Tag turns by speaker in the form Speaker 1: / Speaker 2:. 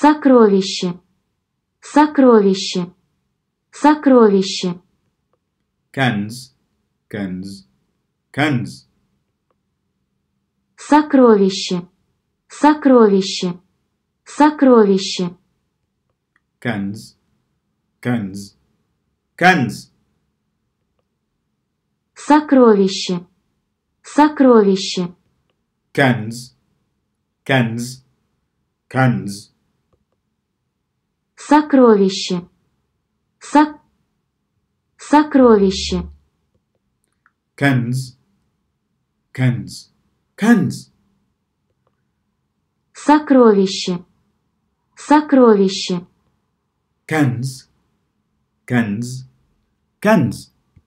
Speaker 1: сокровище, сокровище, сокровище.
Speaker 2: Кенз, кенз, кенз.
Speaker 1: Сокровище, сокровище, сокровище.
Speaker 2: Кенз, кенз, кенз.
Speaker 1: Сокровище, сокровище.
Speaker 2: Кенз, кенз, кенз
Speaker 1: сокровище, сок, сокровище.
Speaker 2: Кенз, кенз, кенз.
Speaker 1: Сокровище, сокровище.
Speaker 2: Кенз, кенз, кенз.